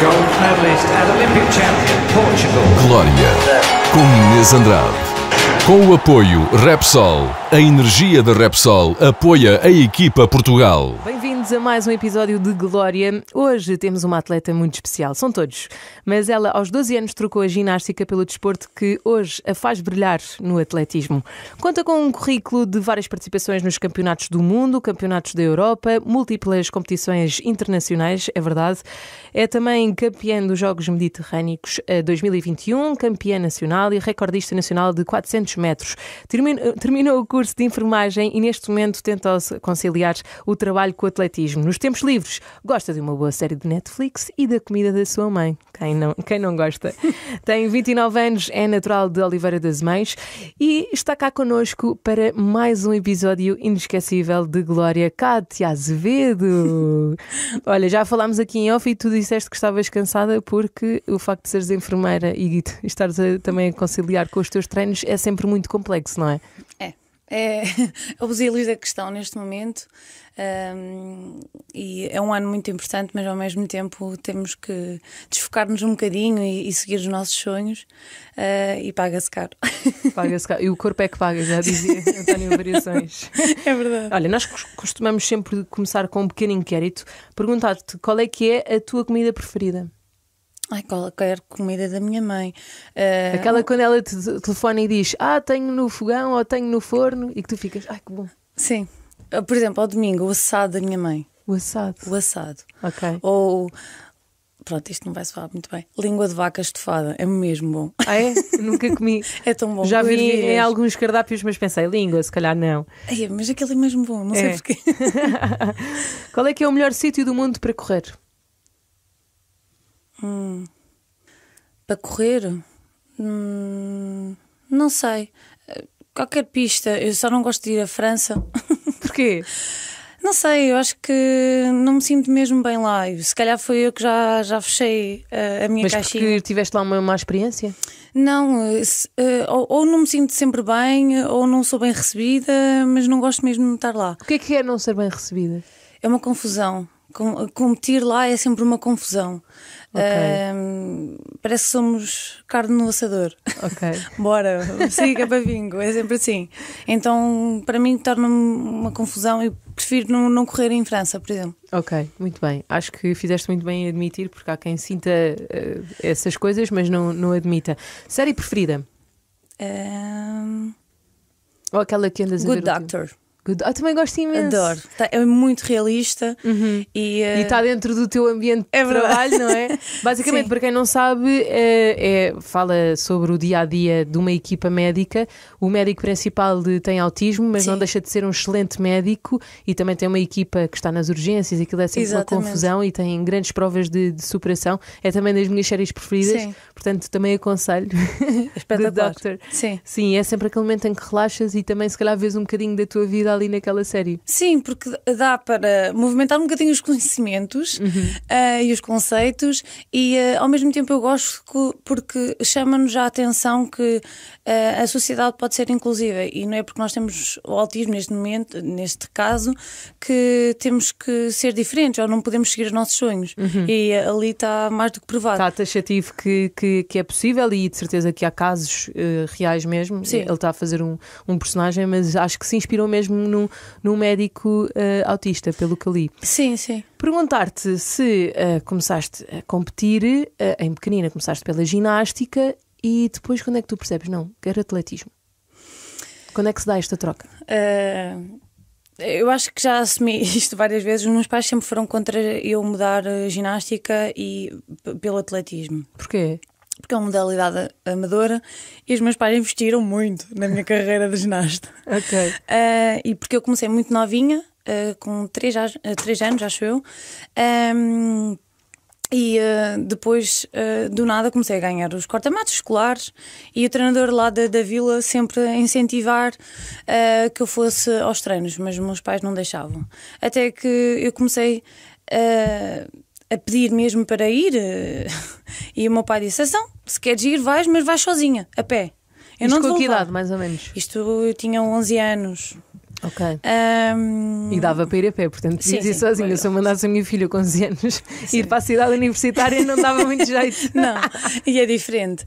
Gold medalist and Olympic champion Portugal. Glória com Inês Andrade. Com o apoio Repsol, a energia da Repsol apoia a equipa Portugal bem-vindos a mais um episódio de Glória. Hoje temos uma atleta muito especial, são todos, mas ela aos 12 anos trocou a ginástica pelo desporto que hoje a faz brilhar no atletismo. Conta com um currículo de várias participações nos campeonatos do mundo, campeonatos da Europa, múltiplas competições internacionais, é verdade. É também campeã dos Jogos Mediterrâneos 2021, eh, campeã nacional e recordista nacional de 400 metros. Terminou o curso de enfermagem e neste momento tenta conciliar o trabalho com o atletismo atletismo. Nos tempos livres, gosta de uma boa série de Netflix e da comida da sua mãe. Quem não, quem não gosta? Tem 29 anos, é natural de Oliveira das Mães e está cá connosco para mais um episódio inesquecível de Glória Cátia Azevedo. Olha, já falámos aqui em off e tu disseste que estavas cansada porque o facto de seres enfermeira e estares a, também a conciliar com os teus treinos é sempre muito complexo, não é? É é os ilhos da questão neste momento. Um, e é um ano muito importante, mas ao mesmo tempo temos que desfocar-nos um bocadinho e, e, seguir os nossos sonhos. Uh, e paga-se caro. Paga-se caro. E o corpo é que paga, já dizia António Variações. É verdade. Olha, nós costumamos sempre começar com um pequeno inquérito. Perguntar-te qual é que é a tua comida preferida? Ai, qualquer comida da minha mãe. Uh, Aquela quando ela te telefona e diz: Ah, tenho no fogão ou tenho no forno, e que tu ficas, ai que bom. Sim. Ah, por exemplo, ao domingo, o assado da minha mãe. O assado. O assado. Ok. Ou. Pronto, isto não vai soar muito bem. Língua de vaca estufada, é mesmo bom. Ah, é? Nunca comi. é tão bom. Já vi em alguns cardápios, mas pensei, língua, se calhar não. mas aquele é mesmo bom, não é. sei porquê. Qual é que é o melhor sítio do mundo para correr? Hum. Para correr? Hum, não sei. Qualquer pista. Eu só não gosto de ir à França. Porquê? Não sei, eu acho que não me sinto mesmo bem lá. Se calhar foi eu que já, já fechei uh, a minha Mas caixinha. Mas porque tiveste lá uma má experiência? Não, eh, se, uh, ou, ou, não me sinto sempre bem, ou não sou bem recebida, mas não gosto mesmo de estar lá. O que é que é não ser bem recebida? É uma confusão. Com, competir lá é sempre uma confusão. Okay. Um, parece que somos carne no assador. Ok. Bora, siga para bingo. É sempre assim. Então, para mim, torna-me uma confusão e prefiro não, não correr em França, por exemplo. Ok, muito bem. Acho que fizeste muito bem em admitir, porque há quem sinta uh, essas coisas, mas não, não admita. Série preferida? Um... Ou aquela que andas Good a ver Doctor. Good. Ah, também gosto imenso. Adoro. Tá, é muito realista uhum. e uh... Eh, está dentro do teu ambiente é de trabalho, não é? Basicamente, Sim. para quem não sabe, é, é, fala sobre o dia a dia de uma equipa médica. O médico principal de, tem autismo, mas Sim. não deixa de ser um excelente médico e também tem uma equipa que está nas urgências e aquilo é sempre Exatamente. uma confusão e tem grandes provas de, de, superação. É também das minhas séries preferidas, Sim. portanto, também aconselho. Espetacular. Doctor. Sim. Sim, é sempre aquele momento em que relaxas e também, se calhar, vês um bocadinho da tua vida ali naquela série. Sim, porque dá para movimentar um bocadinho os conhecimentos uhum. uh, e os conceitos, e uh, ao mesmo tempo eu gosto que, porque chama-nos a atenção que uh, a sociedade pode ser inclusiva e não é porque nós temos o autismo neste momento, neste caso, que temos que ser diferentes ou não podemos seguir os nossos sonhos. Uhum. E ali está mais do que provado. Está taxativo que, que, que, é possível e de certeza que há casos reais mesmo. Sim. Ele está a fazer um, um personagem, mas acho que se inspirou mesmo num, num, médico uh, autista, pelo que li. Sim, sim. Perguntar-te se uh, começaste a competir uh, em pequenina, começaste pela ginástica e depois quando é que tu percebes? Não, quero atletismo. Quando é que se dá esta troca? eu acho que já assumi isto várias vezes. Os meus pais sempre foram contra eu mudar ginástica e pelo atletismo. Porquê? porque é uma modalidade amadora e os meus pais investiram muito na minha carreira de ginasta. Ok. Uh, e porque eu comecei muito novinha, uh, com 3, uh, eh, anos, acho eu. Um, ehm, e uh, depois, uh, do nada, comecei a ganhar os cortamatos escolares e o treinador lá da, da vila sempre a incentivar uh, que eu fosse aos treinos, mas meus pais não deixavam. Até que eu comecei. Uh, a pedir mesmo para ir. Eh, e o meu pai disse: Ação, se queres ir, vais, mas vais sozinha, a pé. Eu Isto não com que idade, mais ou menos? Isto eu tinha 11 anos. Ok. Um... E dava para ir a pé, portanto, sim, ir sozinha. Claro. Se eu mandasse a minha filha com 11 anos sim. ir para a cidade universitária, não dava muito jeito. não, e é diferente.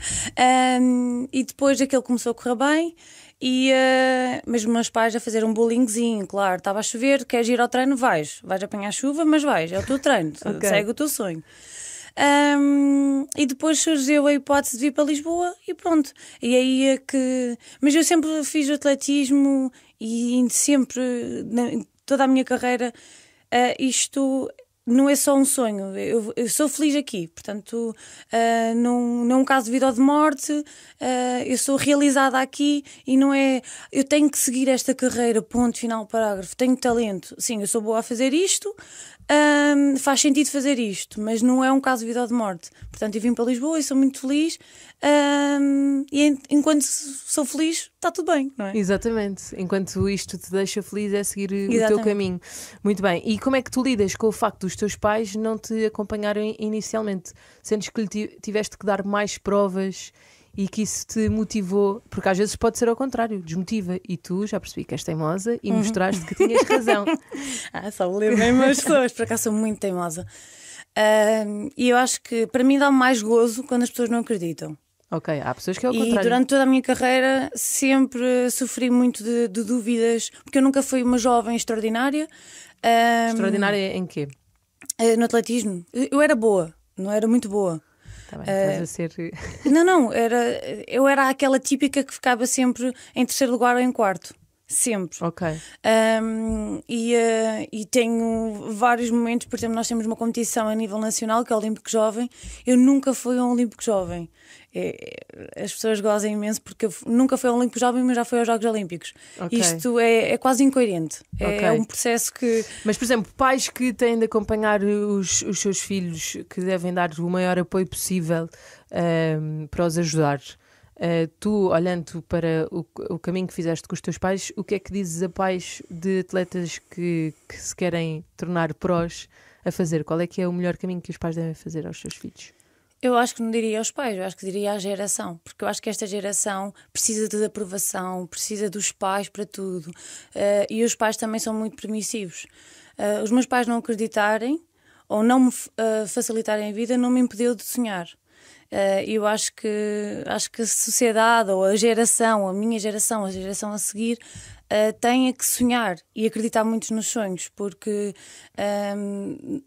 Um, e depois aquele começou a correr bem e, uh, mas meus pais a fazer um bolinhozinho claro. Estava a chover, queres ir ao treino? Vais. Vais apanhar chuva, mas vais. É o teu treino. okay. Segue o teu sonho. Um, e depois surgiu a hipótese de vir para Lisboa e pronto. E aí é que. Mas eu sempre fiz atletismo e sempre, toda a minha carreira, uh, isto não é só um sonho. Eu, eu sou feliz aqui, portanto, uh, não, não é um caso de vida ou de morte. Uh, eu sou realizada aqui e não é. Eu tenho que seguir esta carreira, ponto final, parágrafo. Tenho talento. Sim, eu sou boa a fazer isto, um, faz sentido fazer isto, mas não é um caso de vida ou de morte. Portanto, eu vim para Lisboa e sou muito feliz. Um, e enquanto sou feliz, está tudo bem, não é? Exatamente. Enquanto isto te deixa feliz, é seguir Exatamente. o teu caminho. Muito bem. E como é que tu lidas com o facto dos teus pais não te acompanharem inicialmente? Sentes que lhe tiveste que dar mais provas e que isso te motivou, porque às vezes pode ser ao contrário, desmotiva. E tu já percebi que és teimosa e uhum. mostraste que tinhas razão. ah, só lembrei-me pessoas, por acaso sou muito teimosa. Uh, e eu acho que para mim dá mais gozo quando as pessoas não acreditam. Ok, há pessoas que é o contrário. E durante toda a minha carreira sempre sofri muito de, de dúvidas, porque eu nunca fui uma jovem extraordinária. Um, extraordinária em quê? Eh, no atletismo. Eu era boa, não era muito boa. Também, tá uh, eh, a ser... Eh, não, não, era, eu era aquela típica que ficava sempre em terceiro lugar ou em quarto. Sempre. Ok. Um, e, uh, e tenho vários momentos, por exemplo, nós temos uma competição a nível nacional que é o Olímpico Jovem. Eu nunca fui a um Olímpico Jovem. É, é as pessoas gozam imenso porque eu nunca fui ao Olímpico Jovem, mas já fui aos Jogos Olímpicos. Okay. Isto é, é quase incoerente. É okay. É um processo que. Mas, por exemplo, pais que têm de acompanhar os, os seus filhos, que devem dar o maior apoio possível um, para os ajudar. Uh, tu, olhando para o, o, caminho que fizeste com os teus pais, o que é que dizes a pais de atletas que, que se querem tornar prós a fazer? Qual é que é o melhor caminho que os pais devem fazer aos seus filhos? Eu acho que não diria aos pais, eu acho que diria à geração, porque eu acho que esta geração precisa de aprovação, precisa dos pais para tudo. Uh, e os pais também são muito permissivos. Uh, os meus pais não acreditarem ou não me uh, facilitarem a vida não me impediu de sonhar. Eh, eu acho que, acho que a sociedade ou a geração, a minha geração, a geração a seguir, uh, tem que sonhar e acreditar muito nos sonhos, porque um,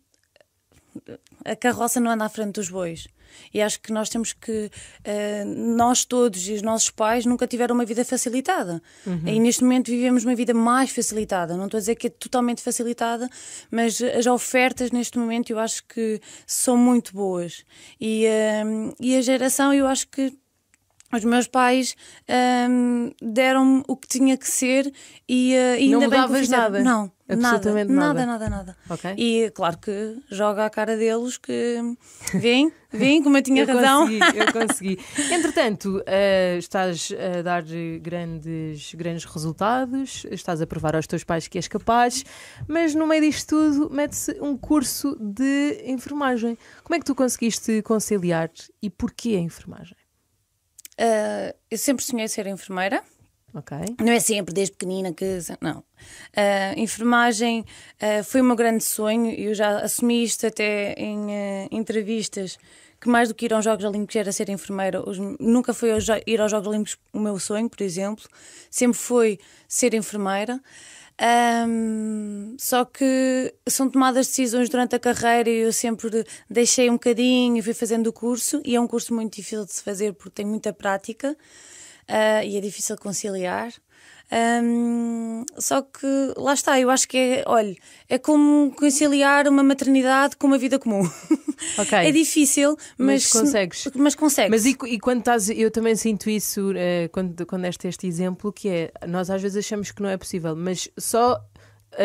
ehm, a carroça não anda à frente dos bois. E acho que nós temos que. Uh, nós todos e os nossos pais nunca tiveram uma vida facilitada. Uhum. E neste momento vivemos uma vida mais facilitada. Não estou a dizer que é totalmente facilitada, mas as ofertas neste momento eu acho que são muito boas. E, uh, e a geração, eu acho que os meus pais um, eh, deram-me o que tinha que ser e uh, ainda não bem que fiz nada. Não, Absolutamente nada. Nada, nada, nada. Okay. E claro que joga à cara deles que vem, vem, como eu tinha eu razão. Consegui, eu consegui. Entretanto, uh, estás a dar grandes, grandes resultados, estás a provar aos teus pais que és capaz, mas no meio disto tudo mete-se um curso de enfermagem. Como é que tu conseguiste conciliar e porquê a enfermagem? Uh, eu sempre sonhei ser enfermeira. Okay. Não é sempre desde pequenina que. Não. Uh, enfermagem uh, foi o meu grande sonho e eu já assumi isto até em uh, entrevistas. Que mais do que ir aos Jogos Olímpicos era ser enfermeira. Os, nunca foi aos, ir aos Jogos Olímpicos o meu sonho, por exemplo. Sempre foi ser enfermeira. Um, só que são tomadas decisões durante a carreira e eu sempre deixei um bocadinho e fui fazendo o curso. E é um curso muito difícil de se fazer porque tem muita prática uh, e é difícil conciliar. Um, só que lá está, eu acho que é, olha, é como conciliar uma maternidade com uma vida comum. Okay. é difícil, mas, mas consegues. Mas consegues. Mas e, e, quando estás, eu também sinto isso uh, quando, quando deste este exemplo, que é nós às vezes achamos que não é possível, mas só uh,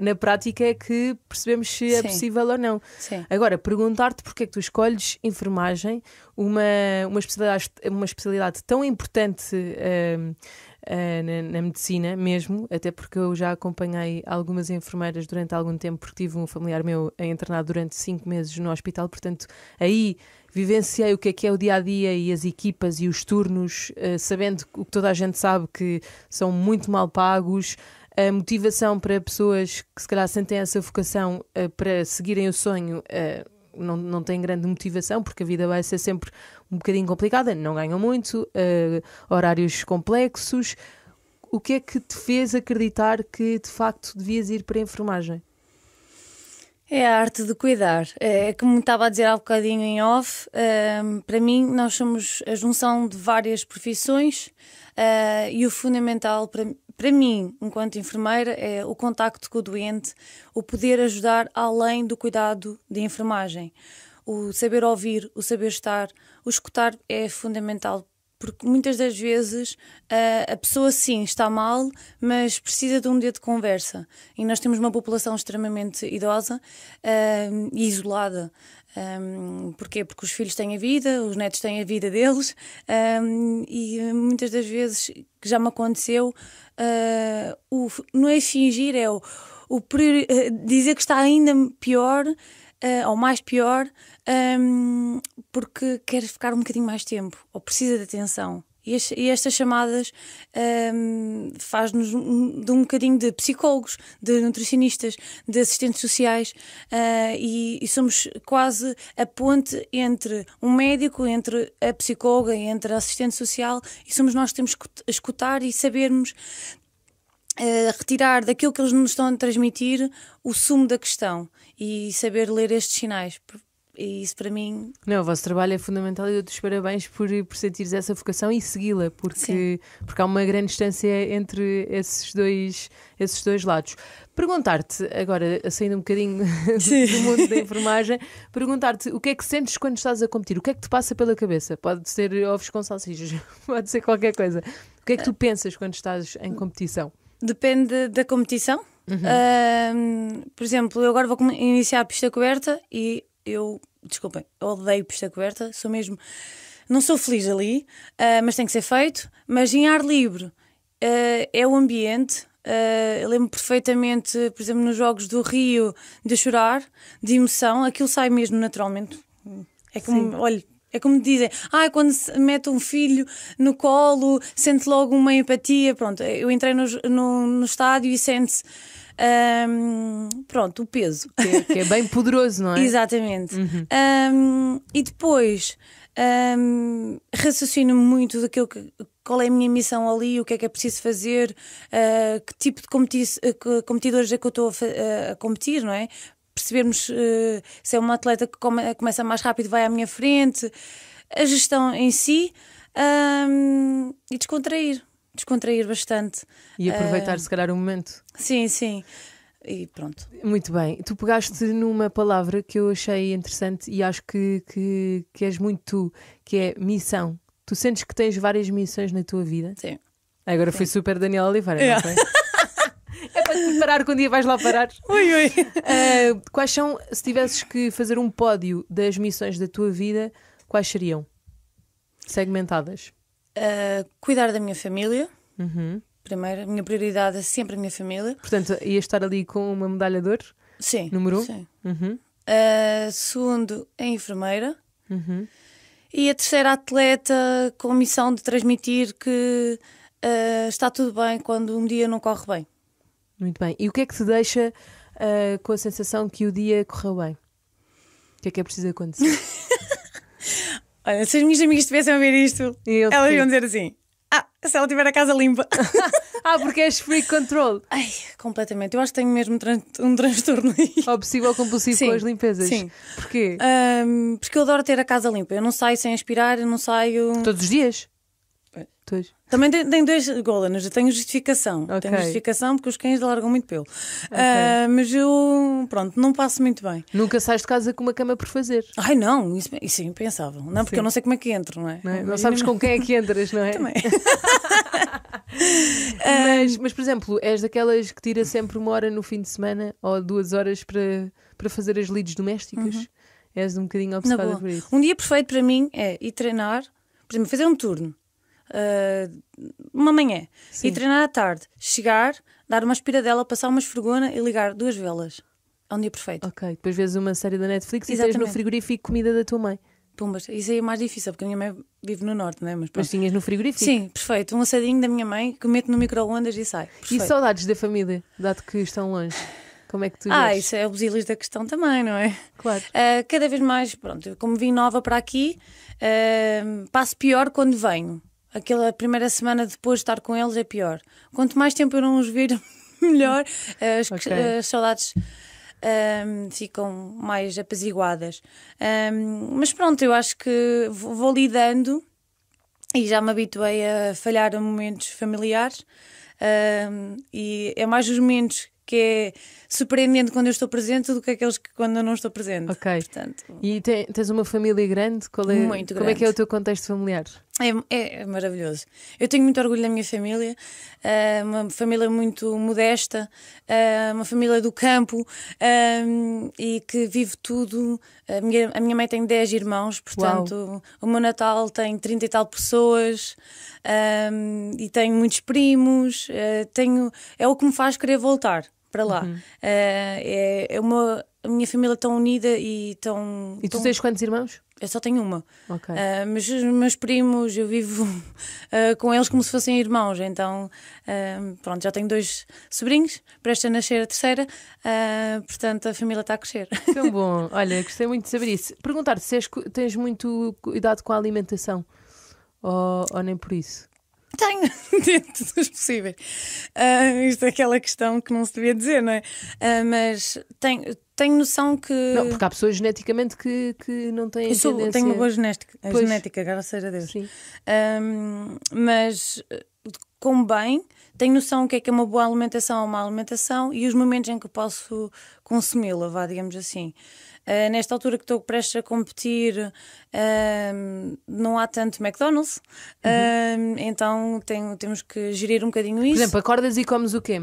uh, na prática é que percebemos se é Sim. é possível ou não. Sim. Agora, perguntar-te porque é que tu escolhes enfermagem, uma, uma, especialidade, uma especialidade tão importante. Uh, na, na, medicina mesmo, até porque eu já acompanhei algumas enfermeiras durante algum tempo, porque tive um familiar meu a internar durante cinco meses no hospital, portanto, aí vivenciei o que é que é o dia a dia e as equipas e os turnos, uh, sabendo o que toda a gente sabe que são muito mal pagos, a motivação para pessoas que se calhar sentem essa vocação uh, para seguirem o sonho uh, não, não tem grande motivação, porque a vida vai ser sempre um bocadinho complicada, não ganham muito, uh, horários complexos. O que é que te fez acreditar que de facto devias ir para a enfermagem? É a arte de cuidar. É, é como estava a dizer há um bocadinho em off, um, para mim nós somos a junção de várias profissões. Uh, e o fundamental para, para mim, enquanto enfermeira, é o contacto com o doente, o poder ajudar além do cuidado de enfermagem. O saber ouvir, o saber estar, o escutar é fundamental porque muitas das vezes ah, a pessoa sim está mal, mas precisa de um dia de conversa. E nós temos uma população extremamente idosa ah, e isolada. Um, porquê? Porque os filhos têm a vida, os netos têm a vida deles um, e muitas das vezes que já me aconteceu, uh, o, não é fingir, é o, o uh, dizer que está ainda pior uh, ou mais pior um, porque quer ficar um bocadinho mais tempo ou precisa de atenção. E, as, e estas chamadas ehm, um, faz-nos de um bocadinho de psicólogos, de nutricionistas, de assistentes sociais uh, e, e, somos quase a ponte entre um médico, entre a psicóloga, e entre a assistente social e somos nós que temos que escutar e sabermos uh, retirar daquilo que eles nos estão a transmitir o sumo da questão e saber ler estes sinais e isso para mim. Não, o vosso trabalho é fundamental e eu te parabéns por, por sentires essa vocação e segui-la, porque, porque há uma grande distância entre esses dois, esses dois lados. Perguntar-te, agora saindo um bocadinho Sim. do mundo da enfermagem, perguntar-te o que é que sentes quando estás a competir, o que é que te passa pela cabeça? Pode ser ovos com salsichas, pode ser qualquer coisa. O que é que tu pensas quando estás em competição? Depende da competição. Uhum. Uhum, por exemplo, eu agora vou iniciar a pista coberta e eu desculpem, odeio pista coberta, sou mesmo. Não sou feliz ali, uh, mas tem que ser feito. Mas em ar livre uh, é o ambiente. Uh, eu lembro perfeitamente, por exemplo, nos Jogos do Rio, de chorar, de emoção, aquilo sai mesmo naturalmente. É como, olha, é como dizem, ah, quando se mete um filho no colo, sente logo uma empatia. Pronto, eu entrei no, no, no estádio e sente-se um, pronto, o peso. Que é, que é, bem poderoso, não é? Exatamente. Uhum. Um, e depois um, raciocino muito daquilo que qual é a minha missão ali, o que é que é preciso fazer, uh, que tipo de competidores é que eu estou a, a competir, não é? Percebermos ah, se é uma atleta que come, começa mais rápido, vai à minha frente, a gestão em si um, e descontrair descontrair bastante. E aproveitar, uh... se calhar, o momento. Sim, sim. E pronto. Muito bem. Tu pegaste numa palavra que eu achei interessante e acho que, que, que és muito tu, que é missão. Tu sentes que tens várias missões na tua vida? Sim. Agora sim. foi super Daniel Oliveira, é. não foi? é para te parar quando um dia vais lá parar. Oi, oi. Uh, quais são, se tivesses que fazer um pódio das missões da tua vida, quais seriam? Segmentadas. Uh, cuidar da minha família. Uhum. Primeiro, a minha prioridade é sempre a minha família. Portanto, ia estar ali com uma medalha de ouro? Sim. Número um? Sim. Uhum. Uh, segundo, a enfermeira. Uhum. E a terceira, a atleta, com a missão de transmitir que uh, está tudo bem quando um dia não corre bem. Muito bem. E o que é que te deixa uh, com a sensação que o dia correu bem? O que é que é preciso acontecer? Olha, se as minhas amigas estivessem a ver isto, elas iam dizer assim: Ah, se ela tiver a casa limpa. ah, porque és free control. Ai, completamente. Eu acho que tenho mesmo tran um transtorno aí. Obsessivo ou compulsivo com as limpezas. Sim. Porquê? Um, porque eu adoro ter a casa limpa. Eu não saio sem aspirar, eu não saio. Todos os dias? Também tem, tem dois golems, eu tenho justificação. Okay. Tenho justificação porque os cães largam muito pelo. Okay. Uh, mas eu, pronto, não passo muito bem. Nunca sais de casa com uma cama por fazer. Ai não, isso, isso é impensável. Não, porque Sim. eu não sei como é que entro, não é? Não, é? não sabes com quem é que entras, não é? Também. Ah, mas, mas, por exemplo, és daquelas que tira sempre uma hora no fim de semana ou duas horas para, para fazer as leads domésticas? Uhum. És um bocadinho obcecada por isso. Um dia perfeito para mim é ir treinar, por exemplo, fazer um turno uh, uma manhã Sim. e treinar à tarde. Chegar, dar uma espiradela, passar uma esfregona e ligar duas velas. É um dia perfeito. Ok, depois vês uma série da Netflix Exatamente. e tens no frigorífico comida da tua mãe. Pumbas, isso aí é mais difícil, porque a minha mãe vive no norte, não é? Mas, Mas tinhas no frigorífico? Sim, perfeito. Um assadinho da minha mãe que mete no micro-ondas e sai. Perfeito. E saudades da família, dado que estão longe? Como é que tu Ah, vês? isso é o busilis da questão também, não é? Claro. Uh, cada vez mais, pronto, como vim nova para aqui, uh, passo pior quando venho aquela primeira semana depois de estar com eles é pior. Quanto mais tempo eu não os vir, melhor. As, okay. as saudades. Um, ficam mais apaziguadas. Um, mas pronto, eu acho que vou, lidando e já me habituei a falhar a momentos familiares. Um, e é mais os momentos que é surpreendente quando eu estou presente do que aqueles que quando eu não estou presente. Ok. Portanto, e te, tens uma família grande? Qual é, muito Como é que é o teu contexto familiar? É, é, é, maravilhoso. Eu tenho muito orgulho da minha família, ah, uma família muito modesta, ah, uma família do campo ah, e que vive tudo. A minha, a minha mãe tem 10 irmãos, portanto, Uau. o meu Natal tem 30 e tal pessoas e tenho muitos primos. tenho, é o que me faz querer voltar para lá. Uhum. é, é uma, a minha família tão unida e tão. E tu tão... tens quantos irmãos? Eu só tenho uma. Okay. Uh, mas os meus primos, eu vivo uh, com eles como se fossem irmãos. Então, uh, pronto, já tenho dois sobrinhos, presta a nascer a terceira. portanto, a família está a crescer. Tão bom. Olha, gostei muito de saber isso. Perguntar-te se és, tens muito cuidado com a alimentação ou, ou nem por isso? Tenho, dentro dos possíveis. Uh, isto é aquela questão que não se devia dizer, não é? Uh, mas tenho, tenho noção que. Não, porque há pessoas geneticamente que, que não têm. Eu sou, tendência... tenho uma boa genética, pois. genética graças a Deus. Sim. mas ah, como bem, tenho noção o que é que é uma boa alimentação ou uma alimentação e os momentos em que posso consumi-la, vá, digamos assim. Eh, nesta altura que estou prestes a competir, uh, não há tanto McDonald's, uhum. uh, então temos que gerir um bocadinho isso. Por exemplo, acordas e comes o quê?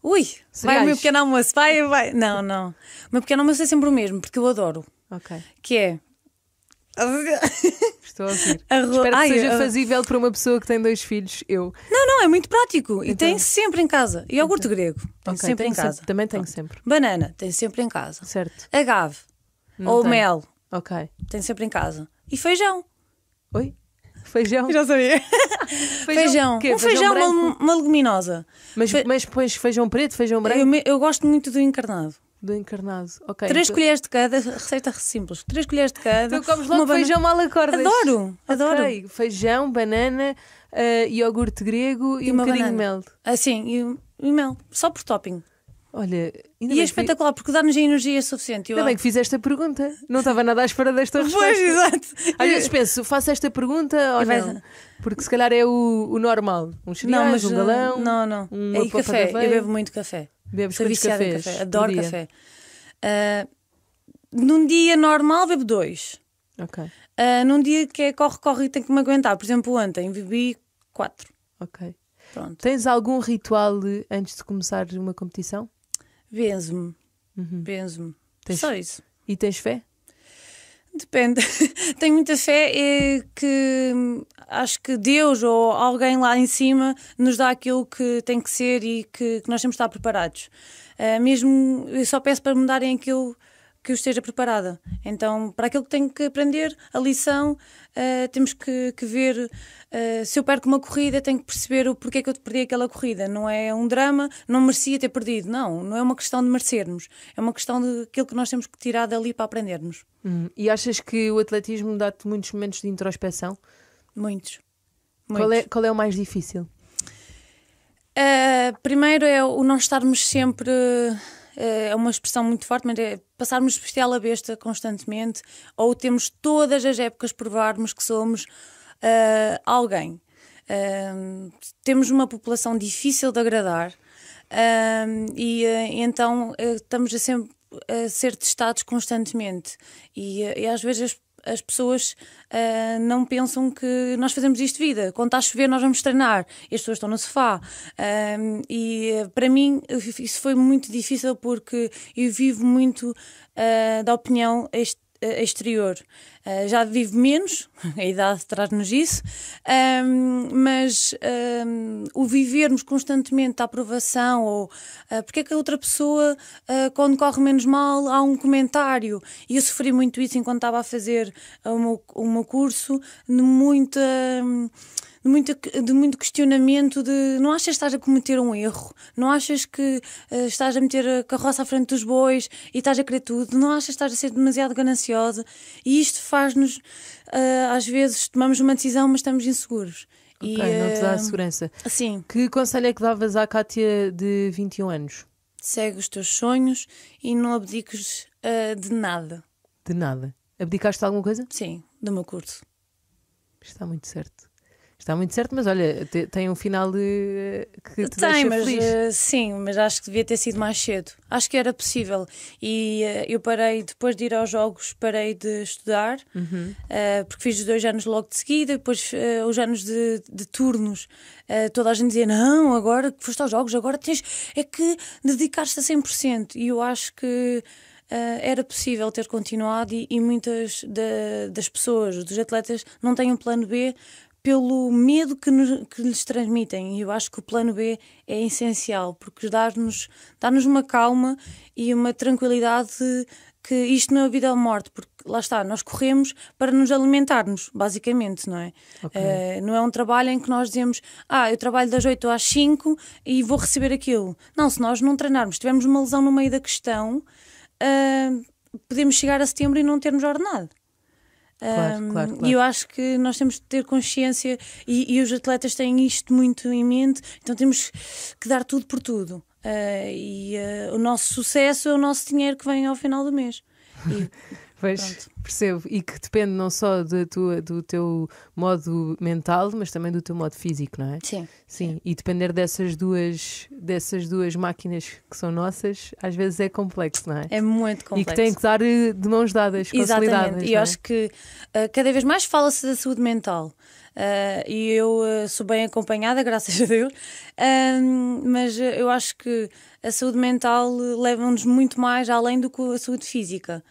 Ui, Cereais. vai o meu pequeno almoço, vai, vai. Não, não. O meu pequeno almoço é sempre o mesmo, porque eu adoro. Ok. Que é Estou a ouvir. Espero que seja fazível para uma pessoa que tem dois filhos, eu. Não, não, é muito prático. E então. tem sempre em casa. E iogurte então... grego. Tem okay, sempre em casa. Sempre, também tenho Pronto. sempre. Banana, tem sempre em casa. Certo. Agave. Não ou tem. mel. Ok. Tem sempre em casa. E feijão. Oi? Feijão? já sabia. Feijão. feijão. Um feijão, feijão uma, uma, leguminosa. Mas, Fe... mas pões feijão preto, feijão branco? Eu, eu gosto muito do encarnado do encarnado. Okay, Três então... colheres de cada, receita simples. Três colheres de cada. Tu comes logo feijão mal acordas. Adoro, adoro. Okay. Feijão, banana, uh, iogurte grego e, e um bocadinho de mel. Assim, e, e mel. Só por topping. Olha, e é espetacular, que... porque dá-nos a energia suficiente. Ainda eu... bem que fiz esta pergunta. Não estava nada à espera desta resposta. Pois, exato. Às vezes penso, faço esta pergunta ou e não? Vai... Porque se calhar é o, o normal. Um cereais, não, mas um galão. Não, não. É e café. Eu bebo muito café. Bebes Sou viciada cafés, em café, adoro café. Uh, num dia normal bebo dois. Ok. Uh, num dia que é corre, corre e tenho que me aguentar. Por exemplo, ontem bebi quatro. Ok. Pronto. Tens algum ritual antes de começar uma competição? Benzo-me. Uhum. Benzo-me. Tens... Só isso. E tens fé? Depende. Tenho muita fé eh, que hum, acho que Deus ou alguém lá em cima nos dá aquilo que tem que ser e que, que nós temos de estar preparados. Uh, mesmo, eu só peço para mudarem aquilo que eu esteja preparada. Então, para aquilo que tenho que aprender, a lição, uh, temos que, que ver. Uh, se eu perco uma corrida, tenho que perceber o porquê que eu perdi aquela corrida. Não é um drama, não merecia ter perdido. Não, não é uma questão de merecermos. É uma questão daquilo que nós temos que tirar dali para aprendermos. Hum. E achas que o atletismo dá-te muitos momentos de introspeção? Muitos. Muitos. Qual, é, qual é o mais difícil? Uh, primeiro é o não estarmos sempre eh, é uma expressão muito forte, mas é passarmos bestial a besta constantemente, ou temos todas as épocas provarmos que somos uh, alguém. Uh, temos uma população difícil de agradar. Uh, e eh, então estamos a sempre a ser testados constantemente. E, eh, e às vezes as as pessoas uh, não pensam que nós fazemos isto de vida. Quando está a chover, nós vamos treinar. As pessoas estão no sofá. Uh, e eh, para mim, isso foi muito difícil porque eu vivo muito da opinião. Este eh, exterior. Uh, já vivo menos, a idade traz-nos isso, um, ehm, mas um, ehm, o vivermos constantemente a aprovação ou uh, porque é que a outra pessoa, uh, quando corre menos mal, há um comentário. E eu sofri muito isso enquanto estava a fazer o meu, o meu curso, muita. Um, de muito, de muito questionamento de não achas que estás a cometer um erro, não achas que uh, estás a meter a carroça à frente dos bois e estás a querer tudo, não achas que estás a ser demasiado gananciosa e isto faz-nos, uh, às vezes, tomamos uma decisão mas estamos inseguros. Ok, e, não te dá a eh, segurança. Sim. Que conselho é que davas à Kátia de 21 anos? Segue os teus sonhos e não abdiques uh, de nada. De nada? Abdicaste de alguma coisa? Sim, do meu curso. Está muito certo. Está muito certo, mas olha, te, tem um final de, que te tem, mas, feliz. Eh, sim, mas acho que devia ter sido mais cedo. Acho que era possível. E uh, eu parei, depois de ir aos jogos, parei de estudar, uhum. uh, porque fiz os dois anos logo de seguida, depois uh, os anos de, de turnos. toda a gente dizia, não, agora que foste aos jogos, agora tens é que dedicar-te a 100%. E eu acho que... Uh, era possível ter continuado e, e muitas das pessoas, dos atletas, não têm um plano B pelo medo que, nos, que lhes transmitem. E eu acho que o plano B é essencial, porque dá-nos dá -nos uma calma e uma tranquilidade que isto não é vida ou morte, porque lá está, nós corremos para nos alimentarmos, basicamente, não é? Okay. Uh, não é um trabalho em que nós dizemos, ah, eu trabalho das 8 às 5 e vou receber aquilo. Não, se nós não treinarmos, tivermos uma lesão no meio da questão, uh, podemos chegar a setembro e não termos ordenado. Claro, claro, claro. E eu acho que nós temos de ter consciência, e, e, os atletas têm isto muito em mente, então temos que dar tudo por tudo. Uh, e uh, o nosso sucesso é o nosso dinheiro que vem ao final do mês. E, Pois, percebo. E que depende não só da tua, do teu modo mental, mas também do teu modo físico, não é? Sim. Sim, e depender dessas duas, dessas duas máquinas que são nossas, às vezes é complexo, não é? É muito complexo. E que tem que dar eh, de mãos dadas, consolidadas. Exatamente. E é? acho que uh, cada vez mais fala-se da saúde mental. Uh, e eu uh, sou bem acompanhada, graças a Deus, mas eu acho que a saúde mental leva-nos muito mais além do que a saúde física.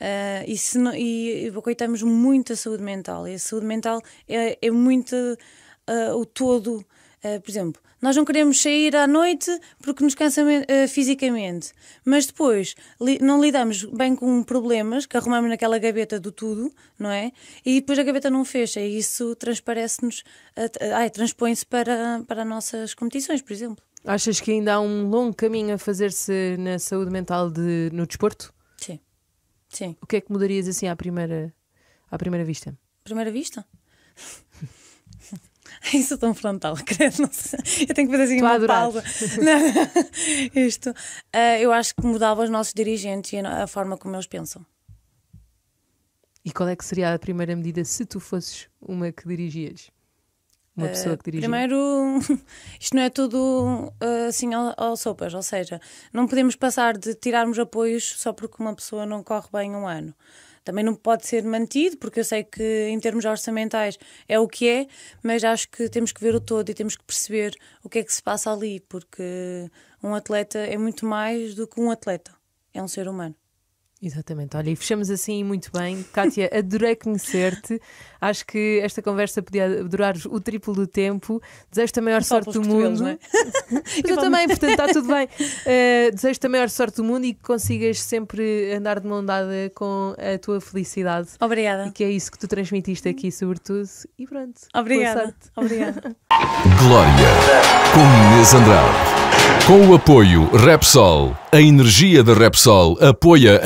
Uh, e, se não, e acoitamos muito a saúde mental. E a saúde mental é, é muito uh, o todo. Uh, por exemplo, nós não queremos sair à noite porque nos cansa fisicamente, mas depois li não lidamos bem com problemas que arrumamos naquela gaveta do tudo, não é? E depois a gaveta não fecha e isso transparece-nos, transpõe-se para, para nossas competições, por exemplo. Achas que ainda há um longo caminho a fazer-se na saúde mental de, no desporto? Sim. O que é que mudarias assim à primeira, à primeira vista? Primeira vista? Isso é tão frontal, credo. Não sei. Eu tenho que fazer assim Estou uma pausa. Isto. Uh, eu acho que mudava os nossos dirigentes e a forma como eles pensam. E qual é que seria a primeira medida se tu fosses uma que dirigias? Uma eh, pessoa que dirige. Primeiro, isto não é tudo eh, assim ao, ao sopas, ou seja, não podemos passar de tirarmos apoios só porque uma pessoa não corre bem um ano também não pode ser mantido, porque eu sei que em termos orçamentais é o que é, mas acho que temos que ver o todo e temos que perceber o que é que se passa ali, porque um atleta é muito mais do que um atleta, é um ser humano. Exatamente. Olha, e fechamos assim muito bem. Kátia, adorei conhecer-te. Acho que esta conversa podia durar o triplo do tempo. Desejo-te a maior sorte do mundo. É? Eu também, portanto, está tudo bem. Uh, Desejo-te a maior sorte do mundo e que consigas sempre andar de mão dada com a tua felicidade. Obrigada. E que é isso que tu transmitiste aqui, sobretudo. E pronto. Obrigada. Obrigada. Glória, com Inês Andrade. Com o apoio Repsol, a energia da Repsol apoia